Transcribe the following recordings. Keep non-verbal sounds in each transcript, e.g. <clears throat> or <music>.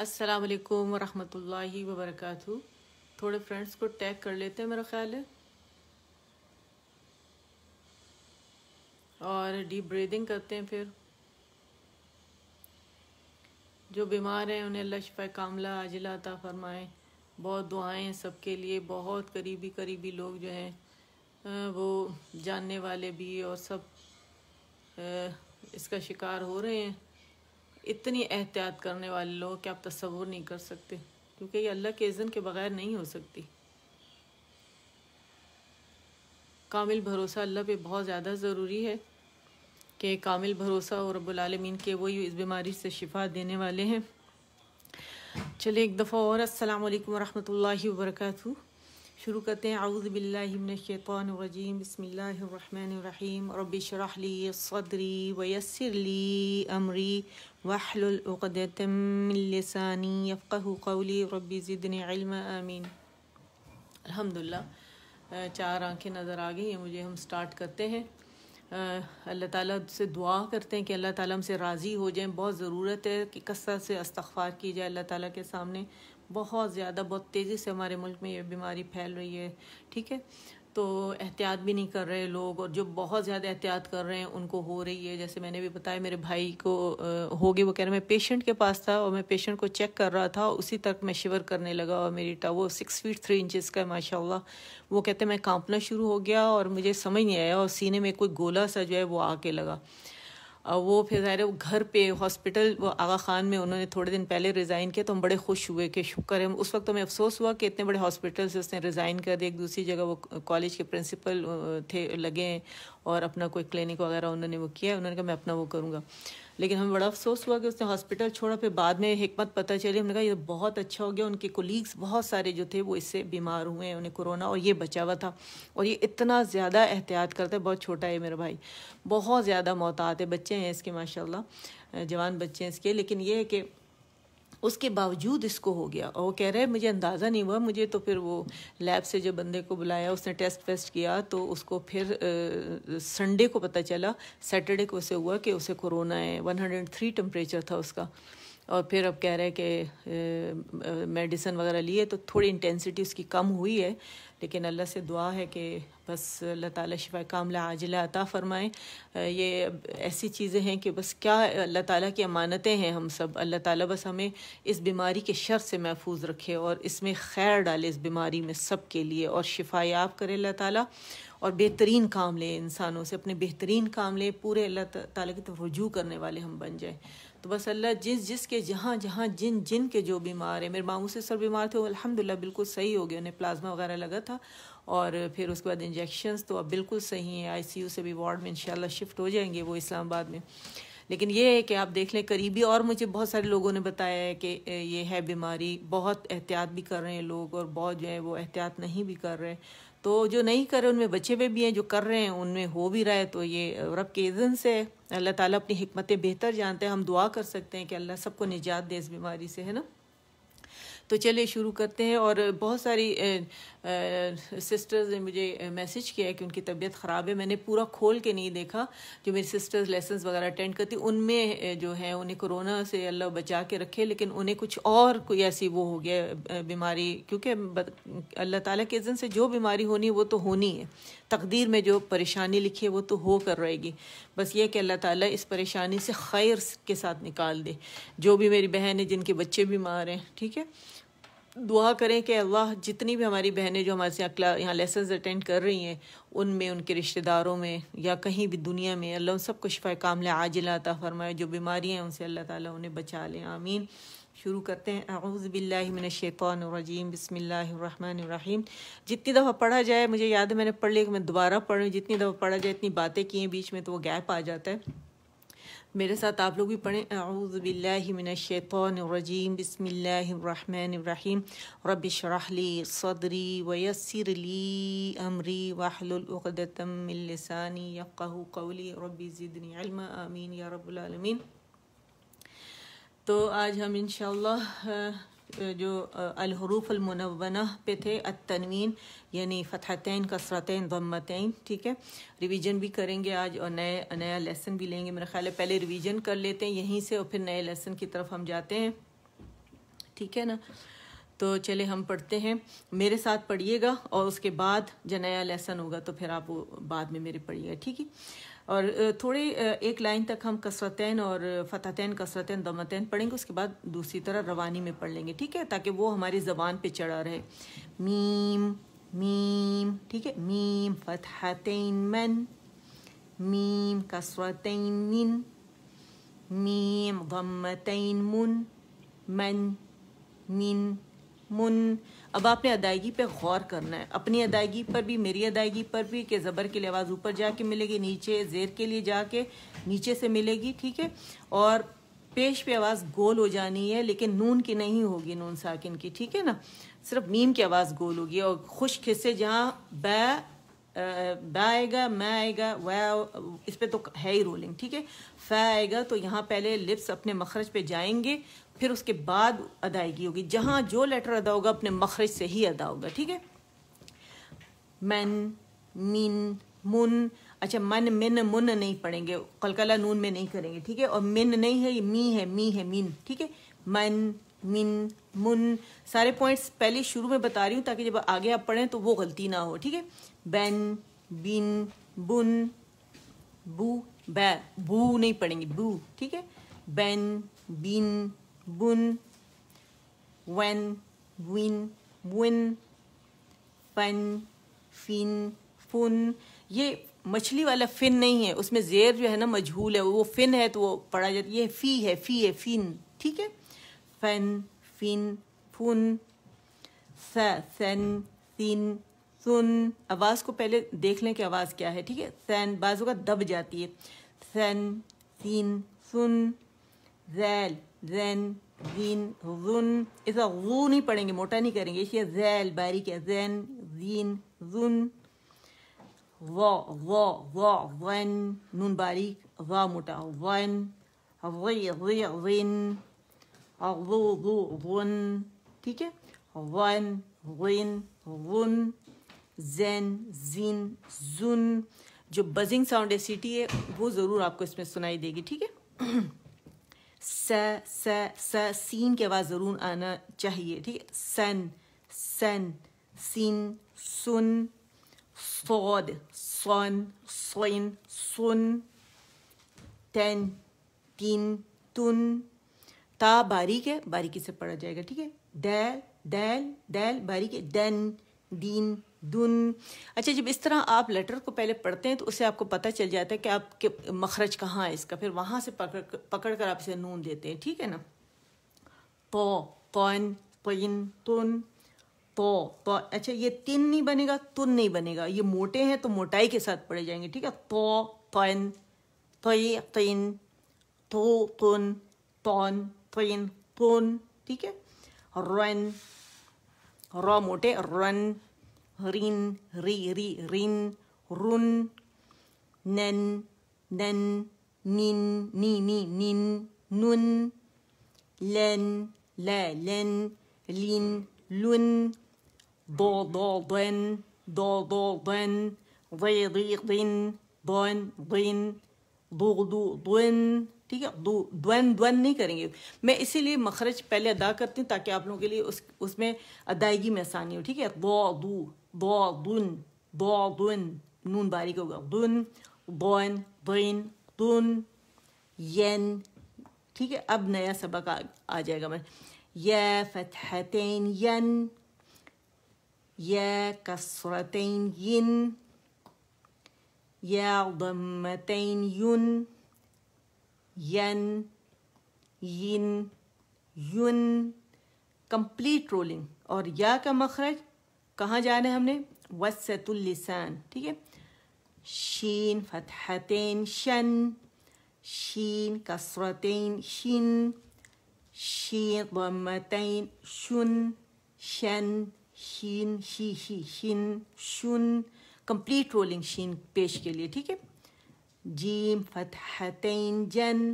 अस्सलाम वालेकुम रहमतुल्लाहि व बरकातहू थोड़े फ्रेंड्स को टैग कर लेते हैं मेरा ख्याल है और डीप ब्रीदिंग करते हैं फिर जो बीमार हैं उन्हें अल्लाह कामला आजिला अता फरमाएँ बहुत दुआएं हैं सबके लिए बहुत करीबी करीबी लोग जो हैं वो जानने वाले भी और सब इसका शिकार हो रहे हैं इतनी एहतियात करने वाले लोग कि आप तस्वुर नहीं कर सकते क्योंकि ये अल्लाह के इज़न के बगैर नहीं हो सकती कामिल भरोसा अल्लाह पे बहुत ज़्यादा ज़रूरी है कि कामिल भरोसा और रबालमीन के वही इस बीमारी से शिफा देने वाले हैं चलिए एक दफ़ा और असलकम वरहमल रहमतुल्लाहि शुरू करते हैं आउज़बिल्लिमिनशैतरजीम बसमीम रबिशरहली सदरी वयसरली अमरी वाहलतमलसानी यफ़क़ली रबी ज़िदन इल्म आमीन अलहमदिल्ला चार आंखें नज़र आ गई हैं मुझे हम स्टार्ट करते हैं अल्लाह ताला से दुआ करते हैं कि अल्लाह ताला हमसे राज़ी हो जाएं बहुत ज़रूरत है कि कसरत से अस्तगफार की जाए अल्लाह ताला के सामने बहुत ज़्यादा बहुत तेज़ी से हमारे मुल्क में ये बीमारी फैल रही है ठीक है तो एहतियात भी नहीं कर रहे लोग और जो बहुत ज़्यादा एहतियात कर रहे हैं उनको हो रही है जैसे मैंने भी बताया मेरे भाई को होगी वो कह रहे मैं पेशेंट के पास था और मैं पेशेंट को चेक कर रहा था उसी तक मैं शिवर करने लगा और मेरी टा वो सिक्स फीट थ्री इंचज़ का है माशाल्लाह वो कहते मैं कांपना शुरू हो गया और मुझे समझ नहीं आया और सीने में कोई गोला सा जो है वो आके लगा वो फिर ज़ाहिर है घर पे हॉस्पिटल वो आगा खान में उन्होंने थोड़े दिन पहले रिज़ाइन किया तो हम बड़े खुश हुए कि शुक्र है उस वक्त तो हमें अफसोस हुआ कि इतने बड़े हॉस्पिटल से उसने रिज़ाइन कर दिया एक दूसरी जगह वो कॉलेज के प्रिंसिपल थे लगे और अपना कोई क्लिनिक वगैरह उन्होंने वो किया उन्होंने कहा मैं अपना वो करूँगा लेकिन हमें बड़ा अफसोस हुआ कि उसने हॉस्पिटल छोड़ा फिर बाद में हमत पता चली हमने कहा ये तो बहुत अच्छा हो गया उनके कोलीग्स बहुत सारे जो थे वो इससे बीमार हुए हैं उन्हें कोरोना और ये बचा हुआ था और ये इतना ज़्यादा एहतियात करता है बहुत छोटा है मेरा भाई बहुत ज़्यादा मौत आते बच्चे हैं इसके माशाला जवान बच्चे हैं इसके लेकिन ये है कि उसके बावजूद इसको हो गया और वो कह रहे हैं मुझे अंदाज़ा नहीं हुआ मुझे तो फिर वो लैब से जो बंदे को बुलाया उसने टेस्ट वेस्ट किया तो उसको फिर संडे को पता चला सैटरडे को उसे हुआ कि उसे कोरोना है 103 टेम्परेचर था उसका और फिर अब कह रहे हैं कि मेडिसिन वगैरह लिए तो थोड़ी इंटेंसिटी उसकी कम हुई है लेकिन अल्लाह से दुआ है कि बस अल्लाह ताला शिफा कामला आजिला अता फ़रमाएं ये ऐसी चीज़ें हैं कि बस क्या अल्लाह ताला की अमानतें हैं हम सब अल्लाह ताला बस हमें इस बीमारी के शर से महफूज रखे और इसमें खैर डाले इस बीमारी में सब के लिए और शिफा याब करे अल्लाह ताला और बेहतरीन काम लें इंसानों से अपने बेहतरीन काम लें पूरे अल्लाह ताला की तरफ रजू करने वाले हम बन जाएँ तो बस अल्लाह जिस जिस के जहाँ जहाँ जिन जिन के जो बीमार है मेरे मामू से सर बीमार थे वो अलहमदिल्ला बिल्कुल सही हो गए उन्हें प्लाज्मा वगैरह लगा था और फिर उसके बाद इंजेक्शन तो अब बिल्कुल सही हैं आईसीयू से भी वार्ड में इनशाला शिफ्ट हो जाएंगे वो इस्लामाबाद में लेकिन ये है कि आप देख लें करीबी और मुझे बहुत सारे लोगों ने बताया है कि ये है बीमारी बहुत एहतियात भी कर रहे हैं लोग और बहुत जो है वो एहतियात नहीं भी कर रहे तो जो नहीं कर रहे उनमें बचे हुए भी हैं जो कर रहे हैं उनमें हो भी रहा है तो ये रब के इज़न से अल्लाह ताला अपनी हमतें बेहतर जानते हैं हम दुआ कर सकते हैं कि अल्लाह सबको निजात दे इस बीमारी से है ना तो चलिए शुरू करते हैं और बहुत सारी सिस्टर्स ने मुझे मैसेज किया है कि उनकी तबीयत ख़राब है मैंने पूरा खोल के नहीं देखा जो मेरी सिस्टर्स लेसन वगैरह अटेंड करती उनमें जो है उन्हें कोरोना से अल्लाह बचा के रखे लेकिन उन्हें कुछ और कोई ऐसी वो हो गया बीमारी क्योंकि अल्लाह ताला के इज़न से जो बीमारी होनी वो तो होनी है तकदीर में जो परेशानी लिखी है वो तो हो कर रहेगी बस ये कि अल्लाह ताला इस परेशानी से खैर के साथ निकाल दे जो भी मेरी बहन है जिनके बच्चे बीमार हैं ठीक है दुआ करें कि अल्लाह जितनी भी हमारी बहनें जो हमारे यहाँ यहाँ लेसन अटेंड कर रही हैं उनमें उनके रिश्तेदारों में या कहीं भी दुनिया में अल्लाह उन सबको शिफा कामल आजिलाता फरमाए जो बीमारियाँ हैं उनसे अल्लाह ताला उन्हें बचा लें आमीन शुरू करते हैं आउज़बिल्लिमिनशैतरजीम बसमीम जितनी दफ़ा पढ़ा जाए मुझे याद है मैंने पढ़ लिया कि मैं दोबारा पढ़ जितनी दफ़ा पढ़ा जाए इतनी बातें की हैं बीच में तो वो गैप आ जाता है میرے ساتھ آپ لوگ بھی پڑھیں اعوذ باللہ من الشیطان الرجیم بسم اللہ الرحمن الرحیم رب شرح لی صدری ویسر لی امری وحلل اقدتم من لسانی یقہ قولی رب زدنی علم آمین یا رب العالمین تو آج ہم انشاءاللہ जो अलहरूफ़लमन पे थे अतनवीन यानी फ़तहतैन कसरतैन दम्मतैन ठीक है रिवीजन भी करेंगे आज और नए नया लेसन भी लेंगे मेरा ख्याल है पहले रिवीजन कर लेते हैं यहीं से और फिर नए लेसन की तरफ हम जाते हैं ठीक है ना तो चले हम पढ़ते हैं मेरे साथ पढ़िएगा और उसके बाद जो नया लेसन होगा तो फिर आप बाद में मेरे पढ़िएगा ठीक है और थोड़ी एक लाइन तक हम कसरतैन और फ़तहतैन कसरतैन दमतैन पढ़ेंगे उसके बाद दूसरी तरह रवानी में पढ़ लेंगे ठीक है ताकि वो हमारी ज़बान पे चढ़ा रहे मीम मीम ठीक है मीम फ़तहतैन मन मीम कसरतैन मिन मीम मुन मन मिन मुन अब आपने अदायगी पे गौर करना है अपनी अदायगी पर भी मेरी अदायगी पर भी कि ज़बर के लिए आवाज़ ऊपर जाके मिलेगी नीचे जेर के लिए जाके नीचे से मिलेगी ठीक है और पेश पे आवाज़ गोल हो जानी है लेकिन नून की नहीं होगी नून साकिन की ठीक है ना सिर्फ मीम की आवाज़ गोल होगी और खुश्क खिस्से जहाँ बै आएगा मैं आएगा वह इस पर तो है ही रोलिंग ठीक है फ आएगा तो यहाँ पहले लिप्स अपने मखरज पे जाएंगे फिर उसके बाद अदायगी होगी जहाँ जो लेटर अदा होगा अपने मखरज से ही अदा होगा ठीक है मैन मीन मुन अच्छा मन मिन मुन नहीं पढ़ेंगे कलकला नून में नहीं करेंगे ठीक है और मिन नहीं है ये मी है मी है मीन ठीक है मन मिन मुन सारे पॉइंट्स पहले शुरू में बता रही हूँ ताकि जब आगे आप पढ़ें तो वो गलती ना हो ठीक है बैन बिन बुन बू बै बू नहीं पढ़ेंगे बू ठीक है बैन बिन bun, wen, win, win, फन फिन फुन ये मछली वाला फिन नहीं है उसमें जेर जो है ना मजहूल है वो फिन है तो वो पढ़ा जाता ये फी है फी है फिन ठीक है फन फिन फुन सन सिन सुन आवाज़ को पहले देख लें कि आवाज़ क्या है ठीक है सन बाजू का दब जाती है सन सिन सुन जैल जैन जीन जुन इस जून ही पढ़ेंगे मोटा नहीं करेंगे इसलिए जैल बारीक है जैन जीन जुन वो वो वो वन नून बारीक वा मोटा वन ठीक है वन वन जैन जीन जुन जो बजिंग साउंड है सीटी है वो ज़रूर आपको इसमें सुनाई देगी ठीक है <clears throat> स स स सीन के आवाज़ ज़रूर आना चाहिए ठीक है सन सन सिन सुन सौद सोन सोइन सुन टेन तीन तुन ता बारीक है बारीकी से पढ़ा जाएगा ठीक है दैल दैल दैल बारीक है दन दीन दुन अच्छा जब इस तरह आप लेटर को पहले पढ़ते हैं तो उससे आपको पता चल जाता है कि आपके मखरज कहाँ है इसका फिर वहाँ से पकड़ पकड़ कर आप इसे नून देते हैं ठीक है ना पो पौन पइन तुन पो अच्छा ये तिन नहीं बनेगा तुन नहीं बनेगा ये मोटे हैं तो मोटाई के साथ पड़े जाएंगे ठीक है पो पन तोई तिन तो तुन पौन तिन तुन ठीक है रन रॉ मोटे रन rin, ri, ri, rin, run, nen, nen, nin, ni, ni, nin, nun, len, la, len, lin, lun, do, do, den, do, do, den, ri, ri, rin, don, rin, do, do, दोन ठीक है दो द्वन द्वन नहीं करेंगे मैं इसीलिए मखरज पहले अदा करती हूँ ताकि आप लोगों के लिए उस उसमें अदायगी में आसानी हो ठीक है दो दू ضاد ضاد نون باریک होगा दुन बौन दिन दुन यन ठीक है अब नया सबक आ, आ जाएगा मैं या फतहतैन यन या कसरतैन यिन या दमतैन युन यन यिन युन कंप्लीट रोलिंग और या का मखरज कहाँ जाना है हमने वसतुल्लिसान ठीक है शीन फतहतें शन शीन कसरतें शिन शीन बमतें शुन शन शीन शी शी शिन शुन कंप्लीट रोलिंग शीन पेश के लिए ठीक है जीम फतहतें जन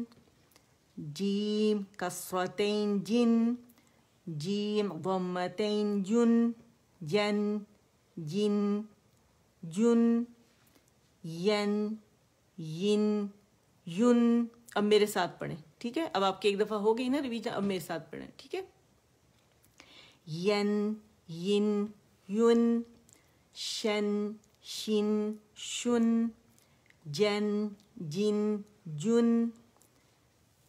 जीम कसरतें जिन जीम गमतें जुन जन जिन जुन यन यिन युन अब मेरे साथ पढ़ें ठीक है अब आपकी एक दफ़ा हो गई ना रिवीजन अब मेरे साथ पढ़ें ठीक है यन यिन युन शन शिन शुन जन जिन जुन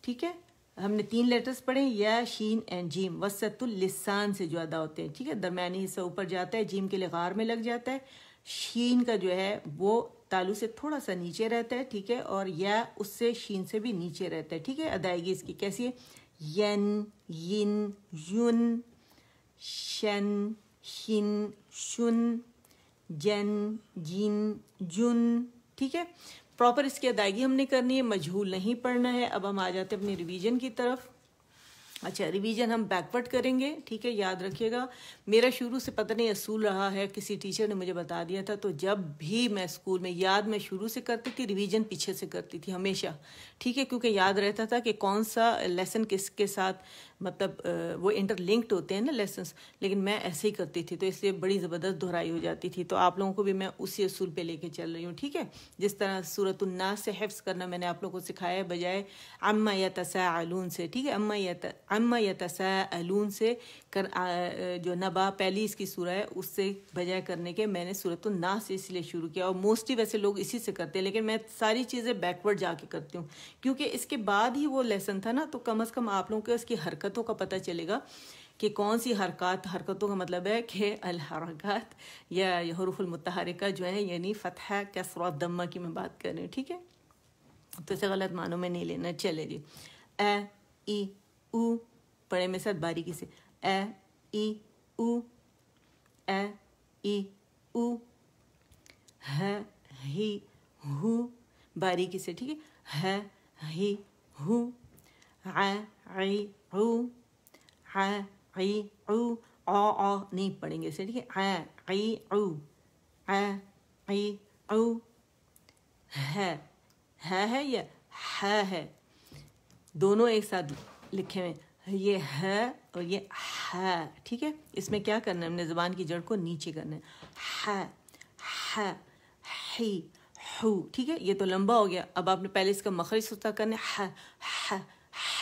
ठीक है हमने तीन लेटर्स पढ़े या शीन एंड जीम वसतुल लिसान से जो अदा होते हैं ठीक है दरमियानी हिस्सा ऊपर जाता है जीम के लिए गार में लग जाता है शीन का जो है वो तालू से थोड़ा सा नीचे रहता है ठीक है और या उससे शीन से भी नीचे रहता है ठीक है अदायगी इसकी कैसी है यन यिन युन शन शिन शुन जन जिन जुन ठीक है प्रॉपर इसकी अदायगी हमने करनी है मजहूल नहीं पढ़ना है अब हम आ जाते हैं अपने रिवीजन की तरफ अच्छा रिवीजन हम बैकवर्ड करेंगे ठीक है याद रखिएगा मेरा शुरू से पता नहीं असूल रहा है किसी टीचर ने मुझे बता दिया था तो जब भी मैं स्कूल में याद मैं शुरू से करती थी रिवीजन पीछे से करती थी हमेशा ठीक है क्योंकि याद रहता था कि कौन सा लेसन किसके साथ मतलब वो इंटरलिंक्ड होते हैं ना लेसन लेकिन मैं ऐसे ही करती थी तो इसलिए बड़ी ज़बरदस्त दोहराई हो जाती थी तो आप लोगों को भी मैं उसी असूल पे लेके चल रही हूँ ठीक है जिस तरह सूरत उन्नास से हफ्स करना मैंने आप लोगों को सिखाया बजाय अम्मा या तसा आलून से ठीक है अम्मा या अम्मा या तसा आलून से कर आ, जो नबा पहली इसकी सूरह है उससे बजाय करने के मैंने सूरत तो ना से इसलिए शुरू किया और मोस्टली वैसे लोग इसी से करते हैं लेकिन मैं सारी चीज़ें बैकवर्ड जाके करती हूँ क्योंकि इसके बाद ही वो लेसन था ना तो कम अज़ कम आप लोगों को उसकी हरकतों का पता चलेगा कि कौन सी हरकत हरकतों का मतलब है कि अलहरकत या हरूफुलमतहरिका जो है यानी फ़तह कसरा दम्मा की मैं बात कर रही हूँ ठीक है तो इसे गलत मानों में नहीं लेना चले जी ए ई ऊ पढ़े मेरे साथ बारीकी से e, i, u, e, i, u, h hi hu बारीकी से ठीक है ह, ही, हु आ, ई, उ, आ, ई, उ, ओ, ओ नहीं पढ़ेंगे इसे ठीक है आ, ई, उ, आ, ई, उ, है है है या है है दोनों एक साथ लिखे हुए ये है और तो ये है ठीक है इसमें क्या करना है हमने ज़बान की जड़ को नीचे करना है है है ही हु ठीक है ये तो लंबा हो गया अब आपने पहले इसका मखरज सुता करना है है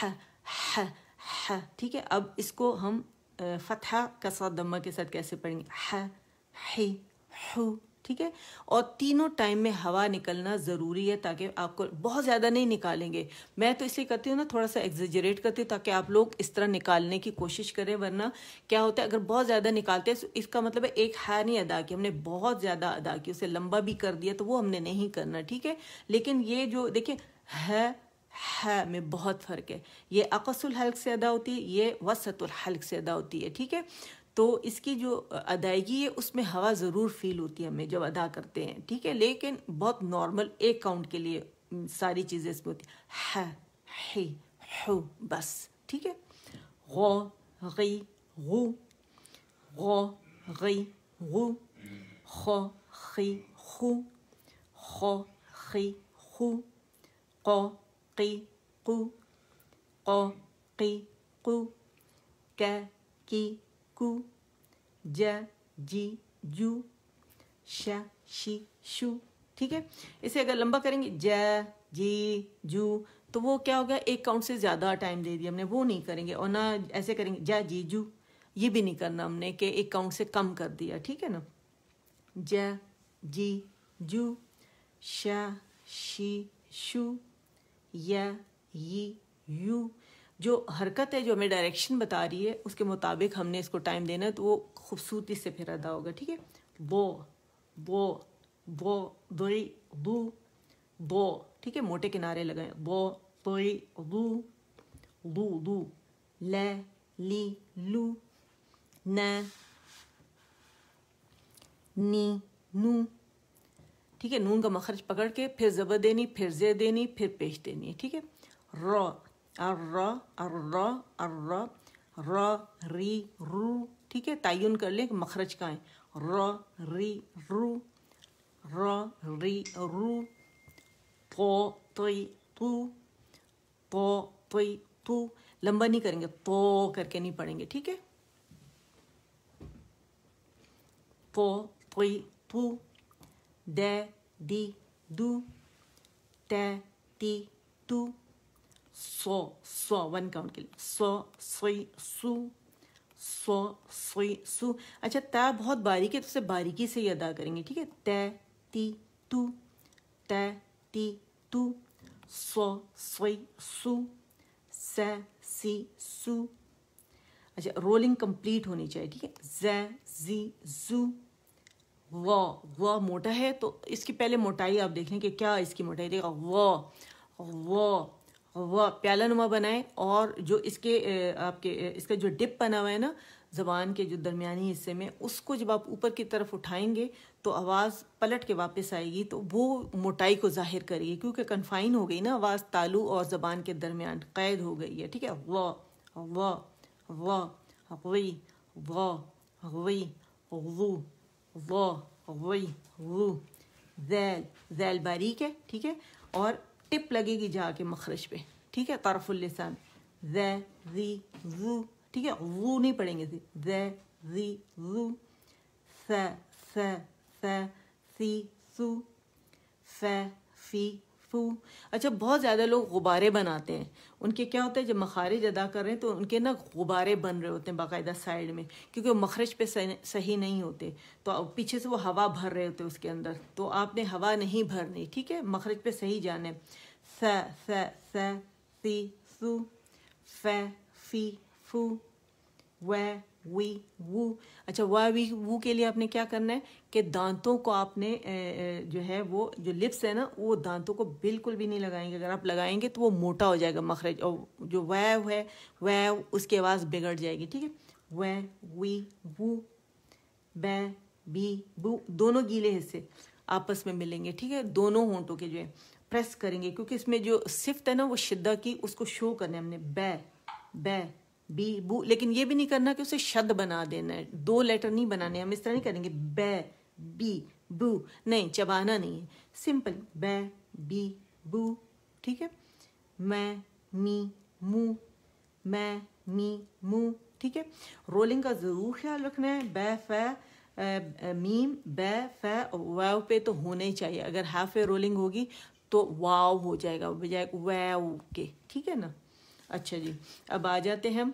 है है है ठीक है अब इसको हम फतहा का साथ दम्मा के साथ कैसे पढ़ेंगे है ही हु ठीक है और तीनों टाइम में हवा निकलना ज़रूरी है ताकि आपको बहुत ज़्यादा नहीं निकालेंगे मैं तो इसलिए करती हूँ ना थोड़ा सा एग्जेजरेट करती हूँ ताकि आप लोग इस तरह निकालने की कोशिश करें वरना क्या होता है अगर बहुत ज़्यादा निकालते हैं तो इसका मतलब है एक है नहीं अदा की हमने बहुत ज़्यादा अदा की उसे लंबा भी कर दिया तो वो हमने नहीं करना ठीक है लेकिन ये जो देखिए है है में बहुत फ़र्क है ये अकसुल हल्क से अदा होती है ये वसतुल हल्क से अदा होती है ठीक है तो इसकी जो अदायगी है उसमें हवा ज़रूर फील होती है हमें जब अदा करते हैं ठीक है लेकिन बहुत नॉर्मल एक काउंट के लिए सारी चीज़ें इसमें होती है हे हो बस ठीक है गो गई गो गो गई गो खो खी खू खो खी खू को की कु को की कु कै की कु ज जी जू श शी शु ठीक है इसे अगर लंबा करेंगे ज जी जू तो वो क्या हो गया एक काउंट से ज़्यादा टाइम दे दिया हमने वो नहीं करेंगे और ना ऐसे करेंगे ज जी जू ये भी नहीं करना हमने कि एक काउंट से कम कर दिया ठीक है ना ज जी जू श शी शु य यू जो हरकत है जो हमें डायरेक्शन बता रही है उसके मुताबिक हमने इसको टाइम देना है तो वो खूबसूरती से फिर अदा होगा ठीक है वो वो वो बुरी बू वो ठीक है मोटे किनारे लगाएं वो बुरी बू लू लू ले ली लू नी नू ठीक है नून का मखरज पकड़ के फिर ज़बर देनी फिर जे देनी फिर पेश देनी है ठीक है र अर्र अर्र अर्र र री रू ठीक है तयन कर लें मखरज का है र री रू र री रू तो तोई तू तो तोई तू लंबा नहीं करेंगे तो करके नहीं पढ़ेंगे ठीक है तो तोई तू दे दी दू ते ती तू सो सौ वन काउंट के लिए सो सी सु सो सी सु अच्छा तय बहुत बारीक है तो उसे बारीकी से ही अदा करेंगे ठीक है तय ती तू तय ती तू सो सी सु सी सु अच्छा रोलिंग कंप्लीट होनी चाहिए ठीक है जे जी जू व व मोटा है तो इसकी पहले मोटाई आप देख कि क्या इसकी मोटाई देखा व व वह प्याला नुमा बनाएं और जो इसके आपके इसका जो डिप बना हुआ है ना ज़बान के जो दरमियानी हिस्से में उसको जब आप ऊपर की तरफ उठाएंगे तो आवाज़ पलट के वापस आएगी तो वो मोटाई को जाहिर करिए क्योंकि कन्फाइन हो गई ना आवाज़ तालू और ज़बान के दरमियान कैद हो गई है ठीक है व व व वई व वई वू व वई वू जैल जैल बारीक है ठीक है और टिप लगेगी जाके मखरज पे ठीक है तरफुल्लिसान जे जी जू ठीक है वू नहीं पढ़ेंगे सी जै जी जू स सी सू फी फू अच्छा बहुत ज़्यादा लोग गुब्बारे बनाते हैं उनके क्या होता है जब मखारिज अदा कर रहे हैं तो उनके ना गुब्बारे बन रहे होते हैं बाकायदा साइड में क्योंकि वो मखरज पे सही नहीं होते तो पीछे से वो हवा भर रहे होते हैं उसके अंदर तो आपने हवा नहीं भरनी ठीक है मखरज पे सही जाने स सी सु फी फू व वी वो अच्छा वाई वी वो के लिए आपने क्या करना है कि दांतों को आपने जो है वो जो लिप्स है ना वो दांतों को बिल्कुल भी नहीं लगाएंगे अगर आप लगाएंगे तो वो मोटा हो जाएगा मखरज और जो वैव है वैव उसकी आवाज़ बिगड़ जाएगी ठीक है वै वी वो बै बी बू दोनों गीले हिस्से आपस में मिलेंगे ठीक है दोनों होंटों के जो है प्रेस करेंगे क्योंकि इसमें जो सिफ्त है ना वो शिद्दा की उसको शो करना है हमने बै बै बी बू लेकिन ये भी नहीं करना कि उसे शब्द बना देना है दो लेटर नहीं बनाने हम इस तरह नहीं करेंगे बै बी बू नहीं चबाना नहीं है सिंपल बै बी बू ठीक है मैं मी मू मैं मी मू ठीक है रोलिंग का ज़रूर ख्याल रखना है बै फै मीम बै फै पे तो होना ही चाहिए अगर हाफ ए रोलिंग होगी तो वाव हो जाएगा बजाय वैव के ठीक है ना अच्छा जी अब आ जाते हैं हम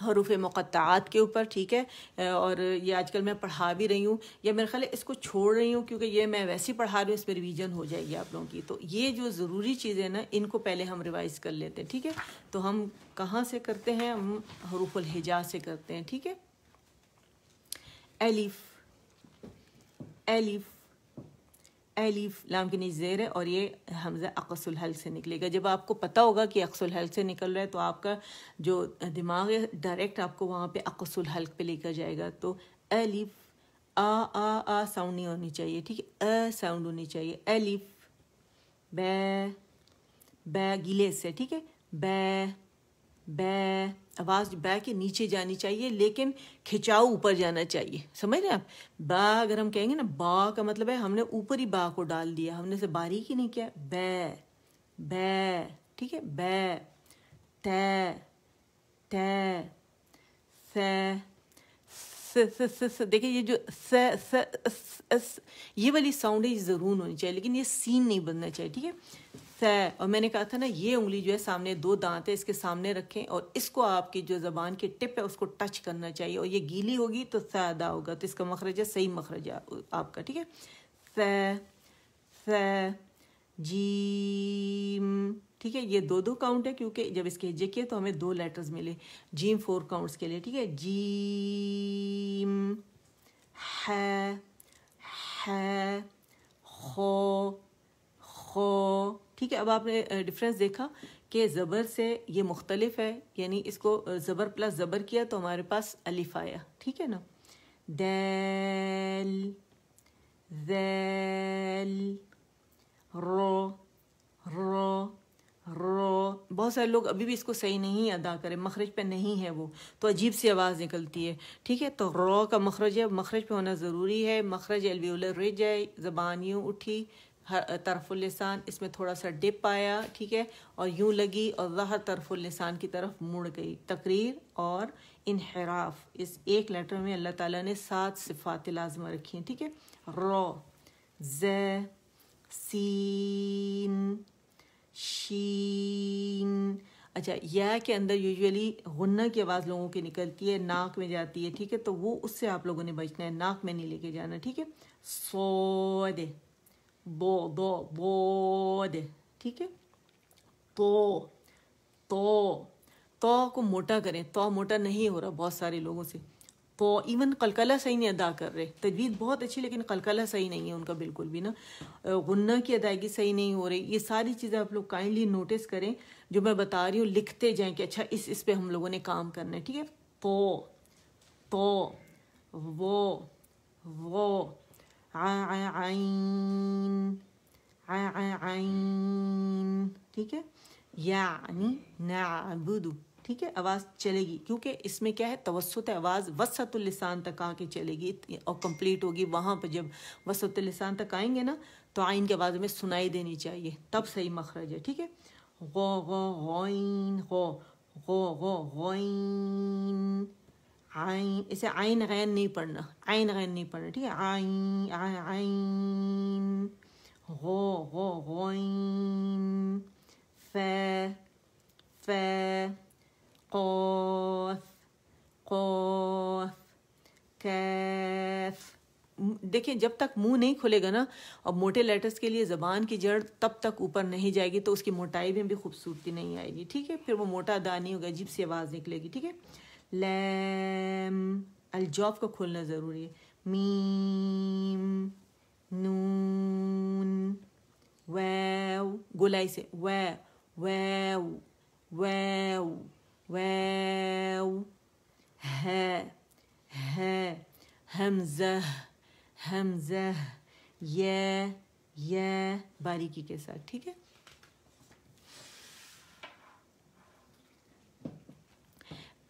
हरूफ मक़ात के ऊपर ठीक है और ये आजकल मैं पढ़ा भी रही हूँ या मेरे ख्याल इसको छोड़ रही हूँ क्योंकि ये मैं वैसे ही पढ़ा रही हूँ इस पर रिवीजन हो जाएगी आप लोगों की तो ये जो ज़रूरी चीज़ें ना इनको पहले हम रिवाइज़ कर लेते हैं ठीक है तो हम कहाँ से करते हैं हम हरूफ अलहिजा से करते हैं ठीक है एलिफ एलिफ एलिफ लाम के नीचे ज़ेर है और ये हमज़ा हल से निकलेगा जब आपको पता होगा कि हल से निकल रहा है तो आपका जो दिमाग है डायरेक्ट आपको वहाँ पे हल पे लेकर जाएगा तो एलिफ आ आ आ साउंड नहीं होनी चाहिए ठीक है अ साउंड होनी चाहिए एलिफ बै बै गिले से ठीक है बै बै आवाज़ बै के नीचे जानी चाहिए लेकिन खिंचाऊ ऊपर जाना चाहिए समझ रहे आप बा अगर हम कहेंगे ना बा का मतलब है हमने ऊपर ही बा को डाल दिया हमने से बारीक ही नहीं किया बै बै ठीक है बै तै तै सै देखिए ये जो स, स, स, स, ये वाली साउंड है ये ज़रूर होनी चाहिए लेकिन ये सीन नहीं बनना चाहिए ठीक है सै और मैंने कहा था ना ये उंगली जो है सामने दो दांत है इसके सामने रखें और इसको आपकी जो ज़बान की टिप है उसको टच करना चाहिए और ये गीली होगी तो स अदा होगा तो इसका मखरजा सही मखरजा आपका ठीक है स स जीम ठीक है ये दो दो काउंट है क्योंकि जब इसके हिज्जे किए तो हमें दो लेटर्स मिले जीम फोर काउंट्स के लिए ठीक है जीम है है खो खो ठीक है अब आपने डिफरेंस देखा कि ज़बर से ये मुख्तलिफ है यानी इसको ज़बर प्लस ज़बर किया तो हमारे पास अलिफ आया ठीक है ना दैल दैल रो रो रो बहुत सारे लोग अभी भी इसको सही नहीं अदा करें मखरज पे नहीं है वो तो अजीब सी आवाज़ निकलती है ठीक है तो रो का मखरज है मखरज पे होना ज़रूरी है मखरज एलवीलर रिज है ज़बान यूँ उठी तरफुलसान इसमें थोड़ा सा डिप आया ठीक है और यूं लगी और ज़हर तरफुलसान की तरफ मुड़ गई तकरीर और इनहराफ इस एक लेटर में अल्लाह ताला ने सात सिफात लाजमा रखी हैं ठीक है रॉ जे सीन शीन अच्छा या के अंदर यूजुअली गुन्ना की आवाज़ लोगों की निकलती है नाक में जाती है ठीक है तो वो उससे आप लोगों ने बचना है नाक में नहीं लेके जाना ठीक है सो दे बो दो बोद ठीक है तो तो तो को मोटा करें तो मोटा नहीं हो रहा बहुत सारे लोगों से तो इवन कलकला सही नहीं अदा कर रहे तजवीज़ बहुत अच्छी लेकिन कलकला सही नहीं है उनका बिल्कुल भी ना गुन्ना की अदायगी सही नहीं हो रही ये सारी चीज़ें आप लोग काइंडली नोटिस करें जो मैं बता रही हूँ लिखते जाएं कि अच्छा इस इस पे हम लोगों ने काम करना है ठीक है तो तो वो वो عين عين ठीक है यानी नबुदू ठीक है आवाज़ चलेगी क्योंकि इसमें क्या है तवसत आवाज़ वसतुल्लिसान तक आके चलेगी और कंप्लीट होगी वहाँ पर जब वसतुल्लिसान तक आएंगे ना तो आइन की आवाज़ में सुनाई देनी चाहिए तब सही मखरज है ठीक है गो गो गौन गो गो गो गौन आइन इसे आइन गैन नहीं पढ़ना आइन गैन नहीं पढ़ना ठीक है आइन आइन हो हो होइन फे फे कौफ कौफ कैफ देखिए जब तक मुंह नहीं खुलेगा ना और मोटे लेटर्स के लिए ज़बान की जड़ तब तक ऊपर नहीं जाएगी तो उसकी मोटाई में भी खूबसूरती नहीं आएगी ठीक है फिर वो मोटा दानी होगा अजीब सी आवाज़ निकलेगी ठीक है लैम अलजॉब का खोलना ज़रूरी है मीम नून वैव गोलाई से वै वैव वैव वैव है है हमजह हमजह ये ये बारीकी के साथ ठीक है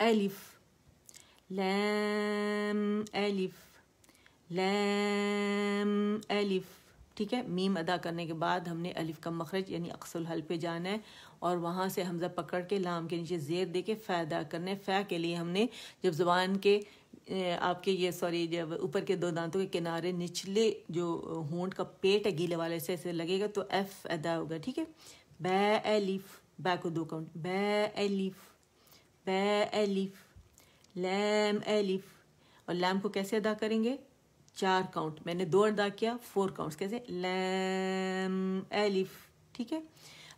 ألف लैम एलिफ लैम एलिफ ठीक है मीम अदा करने के बाद हमने अलिफ का मखरज यानी अक्सुल हल पे जाना है और वहाँ से हमजा पकड़ के लाम के नीचे जेर दे के फ़ैदा करने फ़ै के लिए हमने जब ज़ुबान के आपके ये सॉरी जब ऊपर के दो दांतों के किनारे निचले जो होंड का पेट है गीले वाले से ऐसे लगेगा तो एफ़ अदा होगा ठीक है बे एलिफ बै को दो काउंट बे एलिफ़ ब एलिफ लैम एलिफ और लैम को कैसे अदा करेंगे चार काउंट मैंने दो अदा किया फोर काउंट्स कैसे लैम एलिफ ठीक है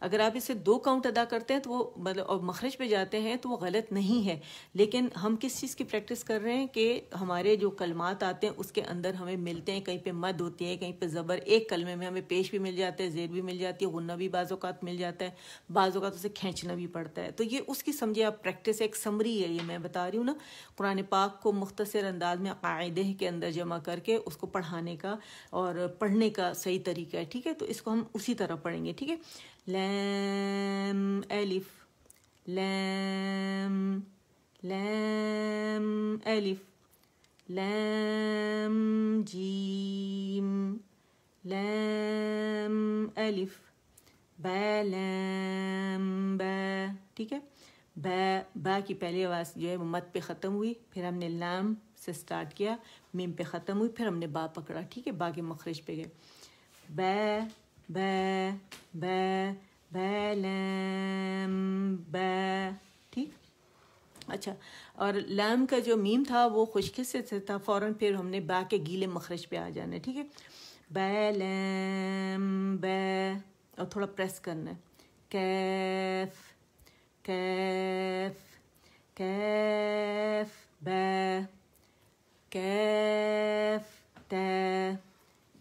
अगर आप इसे दो काउंट अदा करते हैं तो वो मतलब और मखरज पे जाते हैं तो वो गलत नहीं है लेकिन हम किस चीज़ की प्रैक्टिस कर रहे हैं कि हमारे जो कलमात आते हैं उसके अंदर हमें मिलते हैं कहीं पे मद होती है कहीं पे ज़बर एक कलमे में हमें पेश भी मिल जाता है जेर भी मिल जाती है गुन्ना भी बाज़ात मिल जाता है बाज़ात उसे खींचना भी पड़ता है तो ये उसकी समझे आप प्रैक्टिस एक समरी है ये मैं बता रही हूँ ना कुरान पाक को मुख्तर अंदाज में कायदे के अंदर जमा करके उसको पढ़ाने का और पढ़ने का सही तरीका है ठीक है तो इसको हम उसी तरह पढ़ेंगे ठीक है لام ألف لام لام ألف لام جيم لام ألف با لام با ठीक है बा बा की पहली आवाज़ जो है वो मत पे ख़त्म हुई फिर हमने लाम से स्टार्ट किया मीम पे ख़त्म हुई फिर हमने बा पकड़ा ठीक है बा के मखरज पे गए ब ब ब बैलम ब ठीक अच्छा और लैम का जो मीम था वो खुशके से था फ़ौर फिर हमने बा के गीले मखरज पे आ जाना है ठीक है बैलम ब और थोड़ा प्रेस करना है कैफ कैफ कैफ ब कैफ त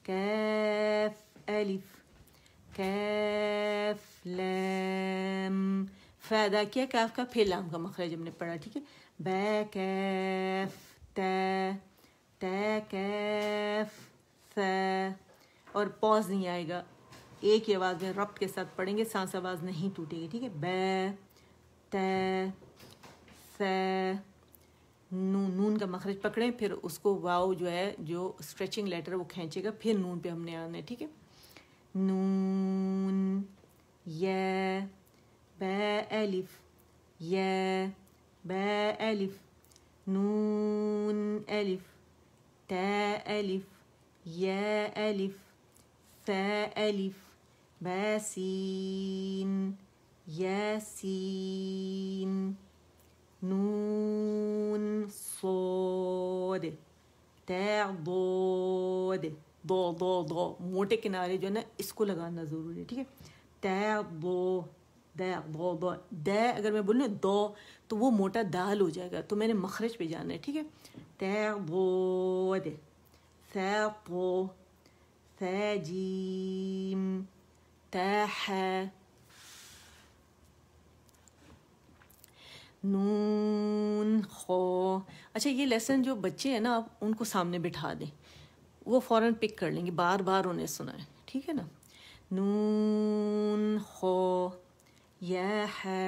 कैफ एलिफ कैफ लैम फ़ायदा किया कैफ का फिर लाम का मखरज हमने पढ़ा ठीक है बै कैफ तय तय कैफ स और पॉज नहीं आएगा एक ही आवाज़ में रब के साथ पढ़ेंगे सांस आवाज़ नहीं टूटेगी ठीक है बे तय स नून नून का मखरज पकड़ें फिर उसको वाव जो है जो स्ट्रेचिंग लेटर वो खींचेगा फिर नून पे हमने आना है ठीक है نون يا باء ألف يا باء ألف نون ألف تاء ألف يا ألف ثاء ألف باسين ياسين نون صاد تاء ضاد दो दो दो मोटे किनारे जो है ना इसको लगाना ज़रूरी है ठीक है तय बो दो दो द अगर मैं बोलूँ दो तो वो मोटा दाल हो जाएगा तो मैंने मखरज पे जाना है ठीक है तय बो दे सै पो सै तय है नून खो अच्छा ये लेसन जो बच्चे हैं ना आप उनको सामने बिठा दें वो फ़ौरन पिक कर लेंगे बार बार उन्हें सुनाएं ठीक है ना नून हो यह है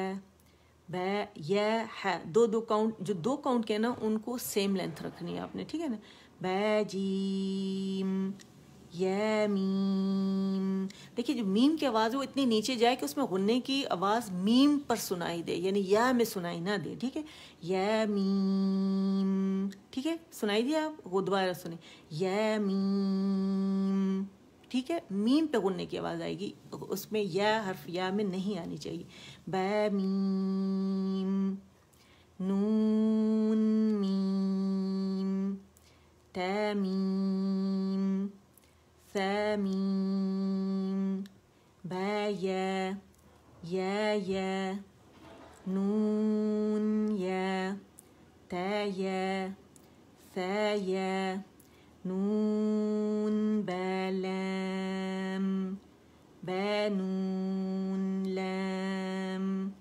बै यह है दो दो काउंट जो दो काउंट के ना उनको सेम लेंथ रखनी है आपने ठीक है ना बै जीम ये मीम देखिए जो मीम की आवाज़ है वो इतनी नीचे जाए कि उसमें गुन्ने की आवाज़ मीम पर सुनाई दे यानी या में सुनाई ना दे ठीक है ये मीम ठीक है सुनाई दिया आप वो दोबारा सुने ये मीम ठीक है मीम पे गुन्ने की आवाज़ आएगी उसमें या हर्फ या में नहीं आनी चाहिए बै मीम नून मीम मीम ثمين بايا يايا نون يا تايا ثايا نون بلام بانون لام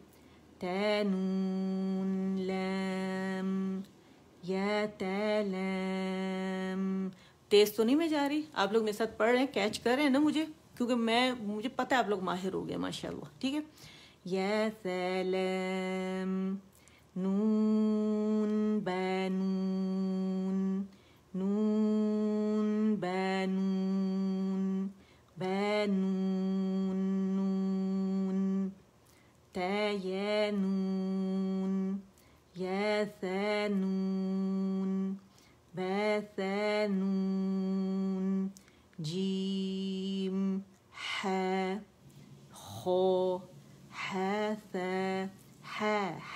تانون لام يا تلام तेज़ तो नहीं मैं जा रही आप लोग मेरे साथ पढ़ रहे हैं कैच कर रहे हैं ना मुझे क्योंकि मैं मुझे पता है आप लोग माहिर हो गए माशाल्लाह ठीक है ये सैल नून बैनून नून बैनून बैनून नून ये नून या नून مثا نون جيم ح خو حثا ح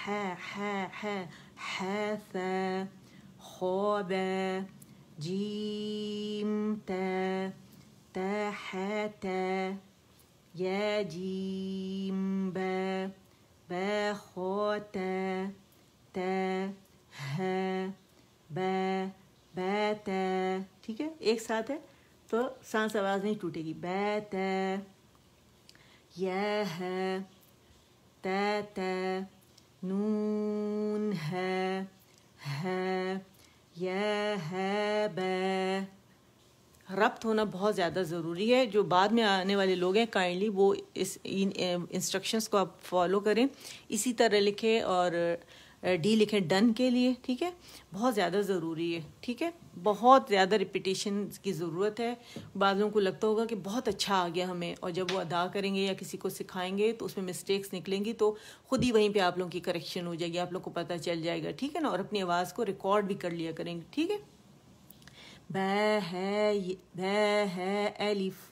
ح ح ح حثا خبا جيم تا تحتا يا جيم با باخوتا تا ها با बैत ठीक है एक साथ है तो सांस आवाज़ नहीं टूटेगी बैत यह है तैत नून है है यह है बै रब्त होना बहुत ज़्यादा ज़रूरी है जो बाद में आने वाले लोग हैं काइंडली वो इस इन इंस्ट्रक्शंस को आप फॉलो करें इसी तरह लिखें और डी लिखें डन के लिए ठीक है बहुत ज़्यादा ज़रूरी है ठीक है बहुत ज़्यादा रिपीटेशन की ज़रूरत है बाद को लगता होगा कि बहुत अच्छा आ गया हमें और जब वो अदा करेंगे या किसी को सिखाएंगे तो उसमें मिस्टेक्स निकलेंगी तो खुद ही वहीं पे आप लोगों की करेक्शन हो जाएगी आप लोग को पता चल जाएगा ठीक है ना और अपनी आवाज़ को रिकॉर्ड भी कर लिया करेंगे ठीक है बै है बै है एलिफ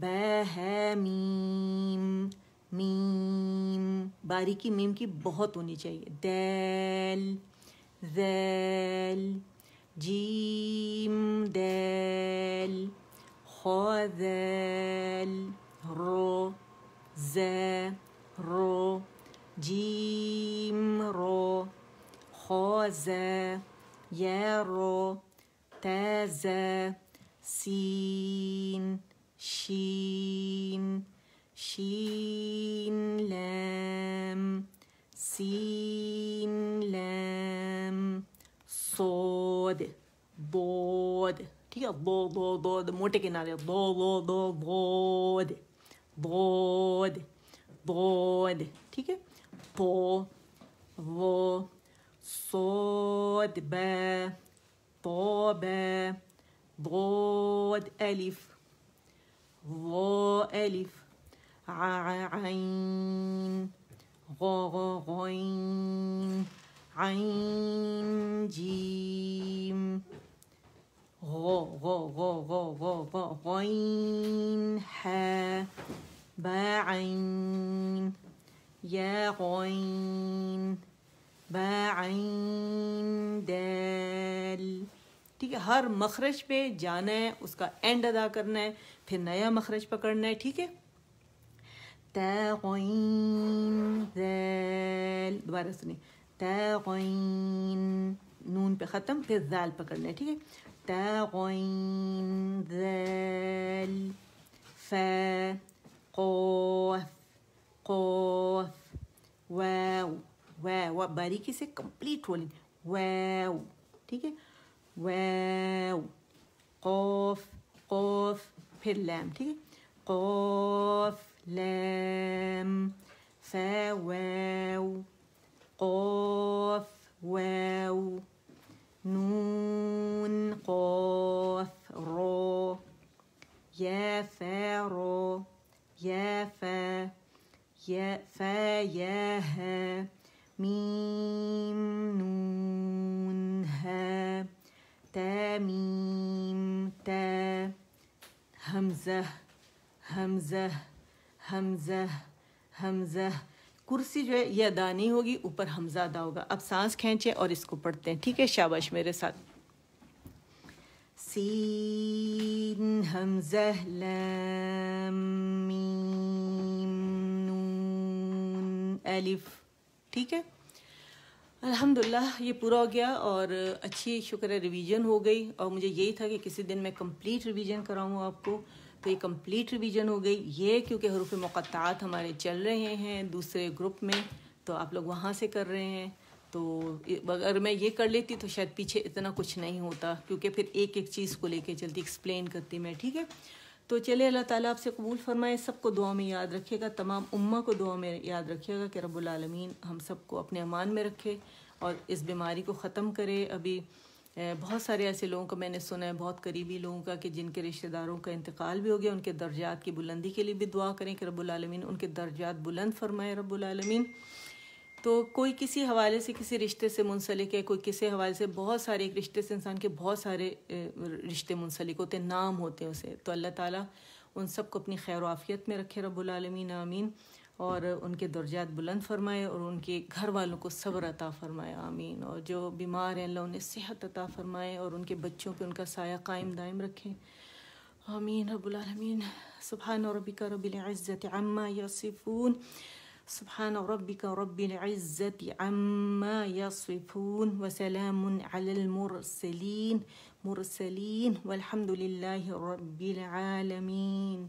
बै है मीम मीम बारीकी मीम की बहुत होनी चाहिए दैल जैल जीम दैल हो दैल रो ज रो जीम रो हो ज रो तै सीन शीन Şin, lem, sin, lem, sod, bod. ठीक है दो दो दो मोटे किनारे दो दो दो बोद बोद बोद ठीक है पो वो صاد با طابا ضاد ألف ضا ألف عين غين عين جيم غ غ غ غ غ غين ها عين يا غين عين دال ठीक है हर मखरज पे जाना है उसका एंड अदा करना है फिर नया मखरज पकड़ना है ठीक है تا غين ذال दोबारा सुने تا غين نون पे ख़त्म फिर जाल पकड़ना है ठीक है تا غين ذال فا قاف قاف واو واو बारीकी से कंप्लीट रोलिंग واو ठीक है واو قوف قوف फिर लैम ठीक है قاف لام فا واو قاف واو نون قاف را يا فا را يا فا يا فا يا ها ميم نون ها تا ميم تا همزة همزة हमजा हमजा कुर्सी जो है ये अदा नहीं होगी ऊपर हमजा अदा होगा अब सांस खींचे और इसको पढ़ते हैं ठीक है शाबाश मेरे साथ सीन हमजा एलिफ ठीक है अल्हम्दुलिल्लाह ये पूरा हो गया और अच्छी शुक्र है रिवीजन हो गई और मुझे यही था कि किसी दिन मैं कंप्लीट रिवीजन कराऊँ आपको तो ये कंप्लीट रिवीजन हो गई ये क्योंकि हरूफ मुक़ात हमारे चल रहे हैं दूसरे ग्रुप में तो आप लोग वहाँ से कर रहे हैं तो अगर मैं ये कर लेती तो शायद पीछे इतना कुछ नहीं होता क्योंकि फिर एक एक चीज़ को लेके चलती एक्सप्लेन करती मैं ठीक है तो चले अल्लाह ताला आपसे कबूल फरमाए सबको दुआ में याद रखेगा तमाम उम्मा को दुआ में याद रखेगा कि रबालमीन हम सबको अपने अमान में रखे और इस बीमारी को ख़त्म करे अभी बहुत सारे ऐसे लोगों को मैंने सुना है बहुत करीबी लोगों का कि जिनके रिश्तेदारों का इंतकाल भी हो गया उनके दर्जात की बुलंदी के लिए भी दुआ करें कि रबालमीन उनके दर्जात बुलंद फरमाए रबालमीन तो कोई किसी हवाले से किसी रिश्ते से मुंसलिक है कोई किसी हवाले से बहुत सारे एक रिश्ते से इंसान के बहुत सारे रिश्ते मुंसलिक होते नाम होते हैं उसे तो अल्लाह ताला उन सबको अपनी खैर आफियत में रखे रबालमीन आमीन اور ان کے درجات بلند فرمائے اور ان کے گھر والوں کو صبر عطا فرمائے آمین اور جو بیمار ہیں اللہ انہیں صحت عطا فرمائے اور ان کے بچوں پہ ان کا سایہ قائم دائم رکھیں آمین رب العالمین سبحان ربك رب العزة عما يصفون سبحان ربك رب العزة عما يصفون وسلام على المرسلين مرسلين والحمد لله رب العالمين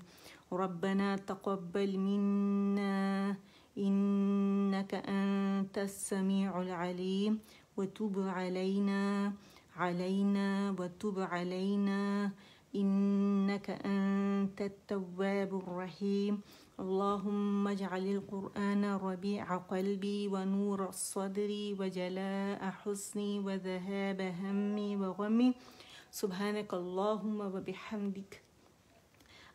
ربنا تقبل منا إنك أنت السميع العليم وتب علينا علينا وتب علينا إنك أنت التواب الرحيم اللهم اجعل القرآن ربيع قلبي ونور صدري وجلاء حزني وذهاب همي وغمي سبحانك اللهم وبحمدك